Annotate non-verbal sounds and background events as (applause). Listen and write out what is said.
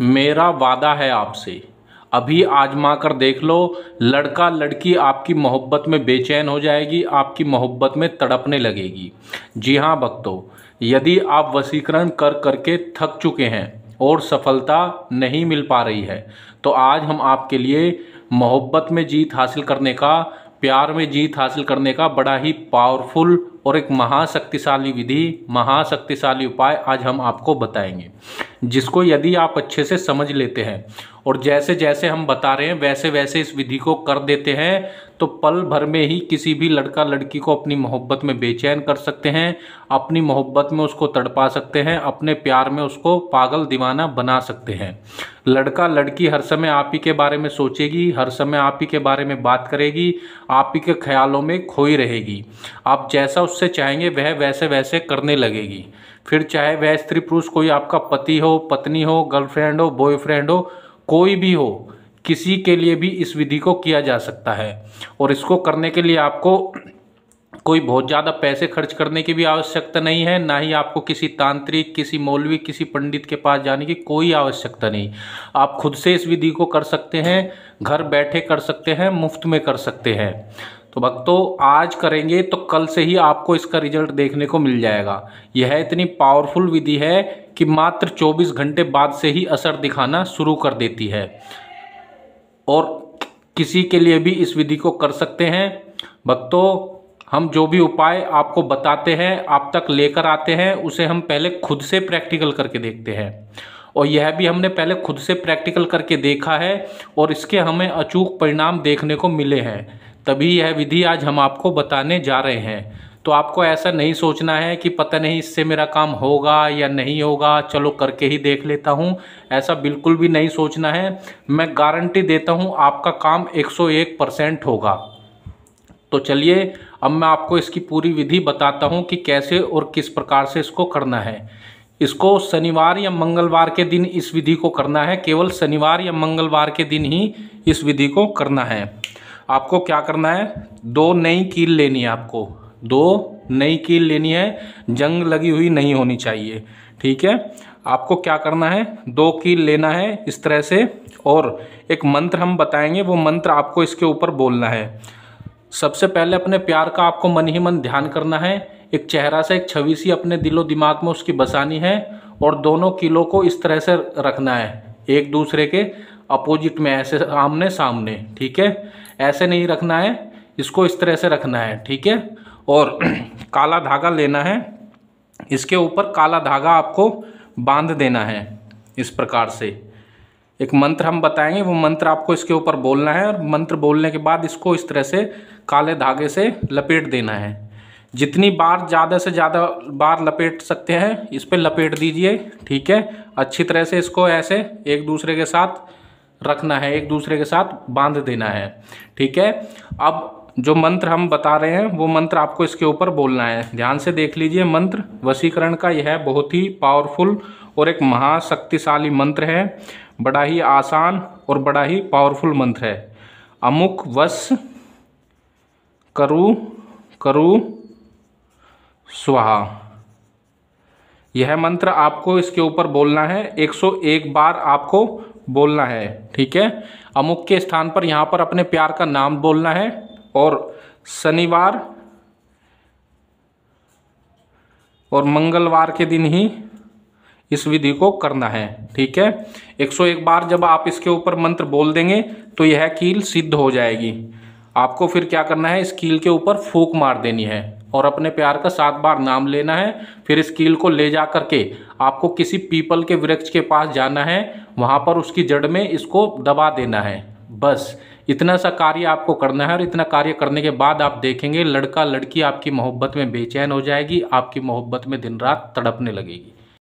मेरा वादा है आपसे अभी आजमा कर देख लो लड़का लड़की आपकी मोहब्बत में बेचैन हो जाएगी आपकी मोहब्बत में तड़पने लगेगी जी हाँ भक्तों यदि आप वसीकरण कर करके थक चुके हैं और सफलता नहीं मिल पा रही है तो आज हम आपके लिए मोहब्बत में जीत हासिल करने का प्यार में जीत हासिल करने का बड़ा ही पावरफुल और एक महाशक्तिशाली विधि महाशक्तिशाली उपाय आज हम आपको बताएंगे जिसको यदि आप अच्छे से समझ लेते हैं और जैसे जैसे हम बता रहे हैं वैसे वैसे इस विधि को कर देते हैं तो पल भर में ही किसी भी लड़का लड़की को अपनी मोहब्बत में बेचैन कर सकते हैं अपनी मोहब्बत में उसको तड़पा सकते हैं अपने प्यार में उसको पागल दीवाना बना सकते हैं लड़का लड़की हर समय आप ही के बारे में सोचेगी हर समय आप ही के बारे में बात करेगी आप ही के ख्यालों में खोई रहेगी आप जैसा उससे चाहेंगे वह वैसे वैसे करने लगेगी फिर चाहे वह स्त्री पुरुष कोई आपका पति हो पत्नी हो गर्लफ्रेंड हो बॉयफ्रेंड हो कोई भी हो किसी के लिए भी इस विधि को किया जा सकता है और इसको करने के लिए आपको कोई बहुत ज़्यादा पैसे खर्च करने की भी आवश्यकता नहीं है ना ही आपको किसी तांत्रिक किसी मौलवी किसी पंडित के पास जाने की कोई आवश्यकता नहीं आप खुद से इस विधि को कर सकते हैं घर बैठे कर सकते हैं मुफ्त में कर सकते हैं तो भक्तों आज करेंगे तो कल से ही आपको इसका रिजल्ट देखने को मिल जाएगा यह इतनी पावरफुल विधि है कि मात्र 24 घंटे बाद से ही असर दिखाना शुरू कर देती है और किसी के लिए भी इस विधि को कर सकते हैं भक्तों हम जो भी उपाय आपको बताते हैं आप तक लेकर आते हैं उसे हम पहले खुद से प्रैक्टिकल करके देखते हैं और यह भी हमने पहले खुद से प्रैक्टिकल करके देखा है और इसके हमें अचूक परिणाम देखने को मिले हैं तभी यह विधि आज हम आपको बताने जा रहे हैं तो आपको ऐसा नहीं सोचना है कि पता नहीं इससे मेरा काम होगा या नहीं होगा चलो करके ही देख लेता हूँ ऐसा बिल्कुल भी नहीं सोचना है मैं गारंटी देता हूँ आपका काम 101 परसेंट होगा तो चलिए अब मैं आपको इसकी पूरी विधि बताता हूँ कि कैसे और किस प्रकार से इसको करना है इसको शनिवार या मंगलवार के दिन इस विधि को करना है केवल शनिवार या मंगलवार के दिन ही इस विधि को करना है आपको क्या करना है दो नई कील लेनी है आपको दो नई कील लेनी है जंग लगी हुई नहीं होनी चाहिए ठीक है आपको क्या करना है दो कील लेना है इस तरह से और एक मंत्र हम बताएंगे वो मंत्र आपको इसके ऊपर बोलना है सबसे पहले अपने प्यार का आपको मन ही मन ध्यान करना है एक चेहरा से एक छवि सी अपने दिलो दिमाग में उसकी बसानी है और दोनों किलों को इस तरह से रखना है एक दूसरे के अपोजिट में ऐसे आमने सामने ठीक है ऐसे नहीं रखना है इसको इस तरह से रखना है ठीक है और (clears throat) काला धागा लेना है इसके ऊपर काला धागा आपको बांध देना है इस प्रकार से एक मंत्र हम बताएंगे वो मंत्र आपको इसके ऊपर बोलना है और मंत्र बोलने के बाद इसको इस तरह से काले धागे से लपेट देना है जितनी बार ज़्यादा से ज़्यादा बार लपेट सकते हैं इस पर लपेट दीजिए ठीक है अच्छी तरह से इसको ऐसे एक दूसरे के साथ रखना है एक दूसरे के साथ बांध देना है ठीक है अब जो मंत्र हम बता रहे हैं वो मंत्र आपको इसके ऊपर बोलना है ध्यान से देख लीजिए मंत्र वसीकरण का यह बहुत ही पावरफुल और एक महाशक्तिशाली मंत्र है बड़ा ही आसान और बड़ा ही पावरफुल मंत्र है अमुक वश करु करु स्वाहा यह मंत्र आपको इसके ऊपर बोलना है 101 बार आपको बोलना है ठीक है अमुक के स्थान पर यहाँ पर अपने प्यार का नाम बोलना है और शनिवार और मंगलवार के दिन ही इस विधि को करना है ठीक है 101 बार जब आप इसके ऊपर मंत्र बोल देंगे तो यह कील सिद्ध हो जाएगी आपको फिर क्या करना है इस कील के ऊपर फूक मार देनी है और अपने प्यार का सात बार नाम लेना है फिर इस कील को ले जा करके आपको किसी पीपल के वृक्ष के पास जाना है वहाँ पर उसकी जड़ में इसको दबा देना है बस इतना सा कार्य आपको करना है और इतना कार्य करने के बाद आप देखेंगे लड़का लड़की आपकी मोहब्बत में बेचैन हो जाएगी आपकी मोहब्बत में दिन रात तड़पने लगेगी